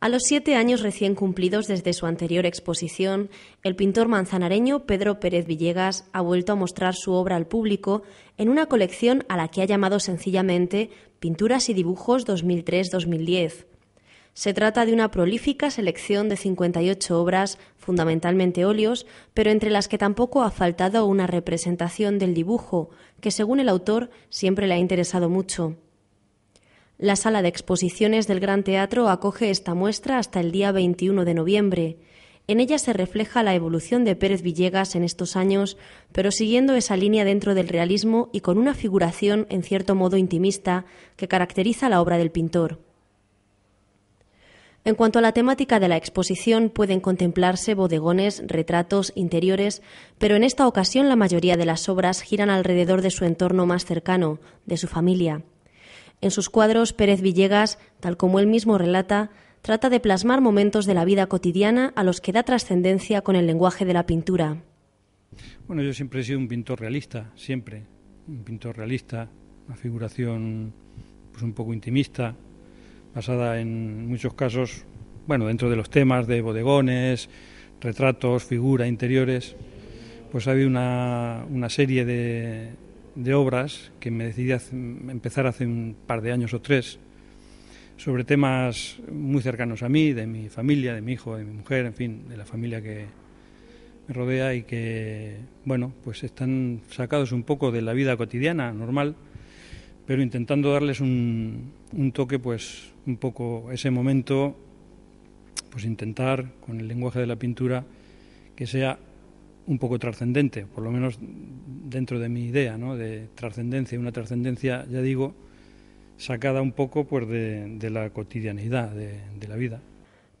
A los siete años recién cumplidos desde su anterior exposición, el pintor manzanareño Pedro Pérez Villegas ha vuelto a mostrar su obra al público en una colección a la que ha llamado sencillamente Pinturas y Dibujos 2003-2010. Se trata de una prolífica selección de 58 obras, fundamentalmente óleos, pero entre las que tampoco ha faltado una representación del dibujo, que según el autor siempre le ha interesado mucho. La sala de exposiciones del Gran Teatro acoge esta muestra hasta el día 21 de noviembre. En ella se refleja la evolución de Pérez Villegas en estos años, pero siguiendo esa línea dentro del realismo y con una figuración en cierto modo intimista que caracteriza la obra del pintor. En cuanto a la temática de la exposición, pueden contemplarse bodegones, retratos, interiores, pero en esta ocasión la mayoría de las obras giran alrededor de su entorno más cercano, de su familia. En sus cuadros, Pérez Villegas, tal como él mismo relata, trata de plasmar momentos de la vida cotidiana a los que da trascendencia con el lenguaje de la pintura. Bueno, yo siempre he sido un pintor realista, siempre. Un pintor realista, una figuración pues, un poco intimista, basada en muchos casos, bueno, dentro de los temas de bodegones, retratos, figura, interiores, pues ha habido una serie de, de obras que me decidí a empezar hace un par de años o tres sobre temas muy cercanos a mí, de mi familia, de mi hijo, de mi mujer, en fin, de la familia que me rodea y que, bueno, pues están sacados un poco de la vida cotidiana, normal, pero intentando darles un, un toque, pues un poco ese momento, pues intentar con el lenguaje de la pintura que sea un poco trascendente, por lo menos dentro de mi idea ¿no? de trascendencia, una trascendencia, ya digo, sacada un poco pues, de, la cotidianidad de, de la vida.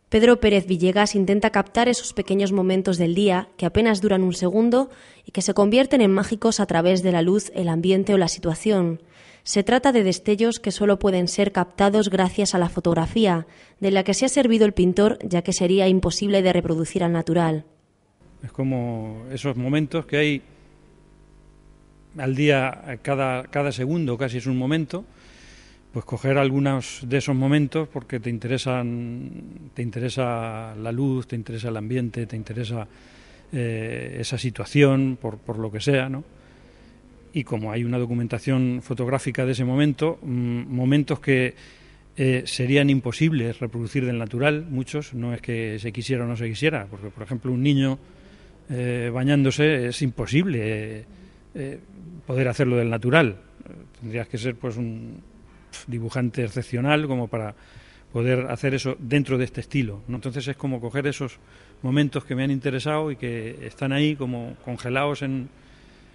Pedro Pérez Villegas intenta captar esos pequeños momentos del día que apenas duran un segundo y que se convierten en mágicos a través de la luz, el ambiente o la situación. Se trata de destellos que solo pueden ser captados gracias a la fotografía, de la que se ha servido el pintor, ya que sería imposible de reproducir al natural. Es como esos momentos que hay al día, eh, cada, cada segundo casi es un momento, pues coger algunos de esos momentos porque te interesan, te interesa la luz, te interesa el ambiente, te interesa eh, esa situación, por, por, lo que sea, ¿no? Y como hay una documentación fotográfica de ese momento, mm, momentos que eh, serían imposibles reproducir del natural, muchos, no es que se quisiera o no se quisiera, porque por ejemplo un niño bañándose es imposible eh, poder hacerlo del natural. Tendrías que ser pues un dibujante excepcional como para poder hacer eso dentro de este estilo. ¿no? Entonces es como coger esos momentos que me han interesado y que están ahí como congelados en,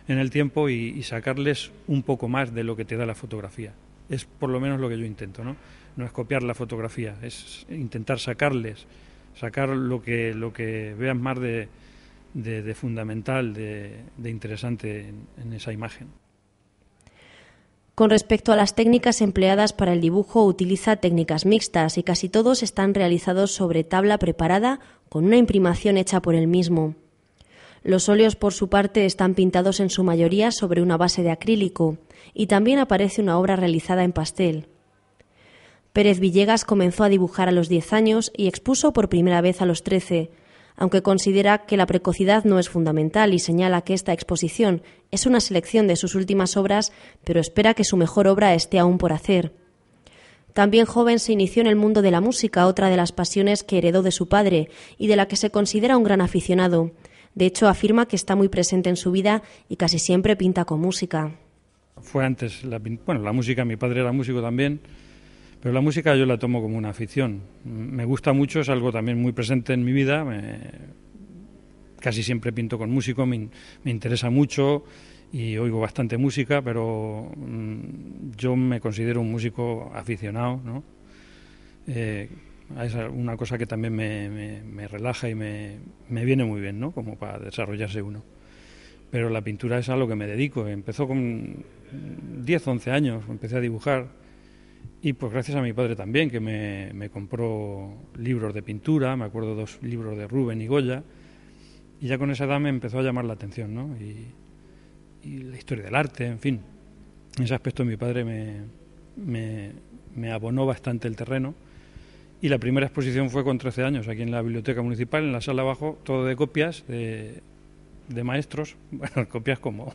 el tiempo y, sacarles un poco más de lo que te da la fotografía. Es por lo menos lo que yo intento, ¿no? es copiar la fotografía, es intentar sacarles, sacar lo que, lo que veas más de, de, fundamental, de, interesante en, esa imagen. Con respecto a las técnicas empleadas para el dibujo, utiliza técnicas mixtas y casi todos están realizados sobre tabla preparada con una imprimación hecha por él mismo. Los óleos, por su parte, están pintados en su mayoría sobre una base de acrílico y también aparece una obra realizada en pastel. Pérez Villegas comenzó a dibujar a los 10 años y expuso por primera vez a los 13, aunque considera que la precocidad no es fundamental y señala que esta exposición es una selección de sus últimas obras, pero espera que su mejor obra esté aún por hacer. También joven se inició en el mundo de la música, otra de las pasiones que heredó de su padre y de la que se considera un gran aficionado. De hecho, afirma que está muy presente en su vida y casi siempre pinta con música. Fue antes, la, bueno, la música, mi padre era músico también, pero la música yo la tomo como una afición. Me gusta mucho, es algo también muy presente en mi vida. casi siempre pinto con músico, me, interesa mucho y oigo bastante música, pero mm, yo me considero un músico aficionado, ¿no? Eh, es una cosa que también me, relaja y me, viene muy bien, ¿no? Como para desarrollarse uno. Pero la pintura es a lo que me dedico. Empezó con 10, 11 años, empecé a dibujar y pues gracias a mi padre también, que me, compró libros de pintura, me acuerdo dos libros de Rubén y Goya, y ya con esa edad me empezó a llamar la atención, ¿no? Y, la historia del arte, en fin. En ese aspecto mi padre me, me, abonó bastante el terreno. Y la primera exposición fue con 13 años, aquí en la biblioteca municipal, en la sala abajo, todo de copias de, de maestros, bueno, copias como,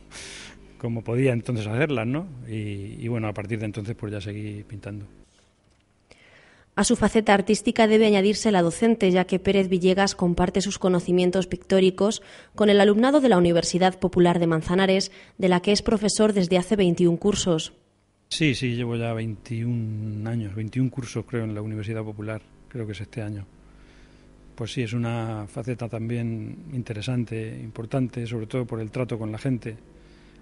como podía entonces hacerlas, ¿no? Y, bueno, a partir de entonces pues ya seguí pintando. A su faceta artística debe añadirse la docente, ya que Pérez Villegas comparte sus conocimientos pictóricos con el alumnado de la Universidad Popular de Manzanares, de la que es profesor desde hace 21 cursos. Sí, sí, llevo ya 21 años, 21 cursos creo en la Universidad Popular, creo que es este año. Pues sí, es una faceta también interesante, importante, sobre todo por el trato con la gente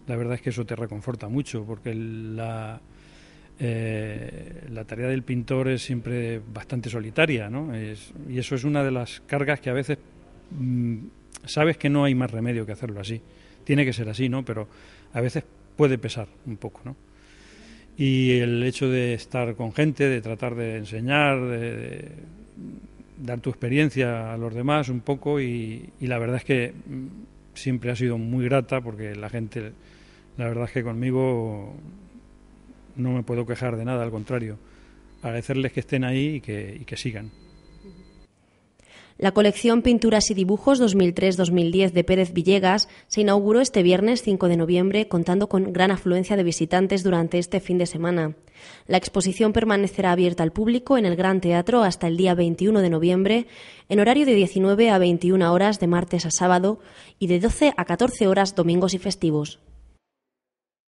la verdad es que eso te reconforta mucho, porque la, eh, la tarea del pintor es siempre bastante solitaria, ¿no? y eso es una de las cargas que a veces mm, sabes que no hay más remedio que hacerlo así. Tiene que ser así, ¿no? Pero a veces puede pesar un poco, ¿no? Y el hecho de estar con gente, de tratar de enseñar, de, dar tu experiencia a los demás un poco y, y la verdad es que mm, siempre ha sido muy grata porque la gente la verdad es que conmigo no me puedo quejar de nada, al contrario, agradecerles que estén ahí y que, sigan. La colección Pinturas y Dibujos 2003-2010 de Pérez Villegas se inauguró este viernes 5 de noviembre contando con gran afluencia de visitantes durante este fin de semana. La exposición permanecerá abierta al público en el Gran Teatro hasta el día 21 de noviembre, en horario de 19 a 21 horas de martes a sábado y de 12 a 14 horas domingos y festivos.